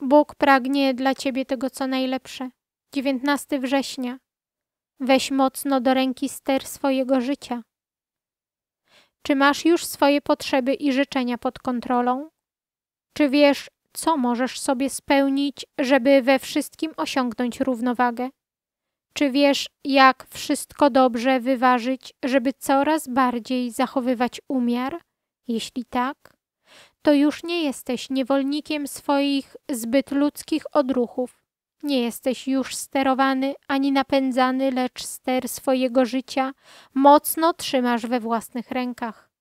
Bóg pragnie dla Ciebie tego, co najlepsze. 19 września. Weź mocno do ręki ster swojego życia. Czy masz już swoje potrzeby i życzenia pod kontrolą? Czy wiesz, co możesz sobie spełnić, żeby we wszystkim osiągnąć równowagę? Czy wiesz, jak wszystko dobrze wyważyć, żeby coraz bardziej zachowywać umiar? Jeśli tak, to już nie jesteś niewolnikiem swoich zbyt ludzkich odruchów. Nie jesteś już sterowany ani napędzany, lecz ster swojego życia mocno trzymasz we własnych rękach.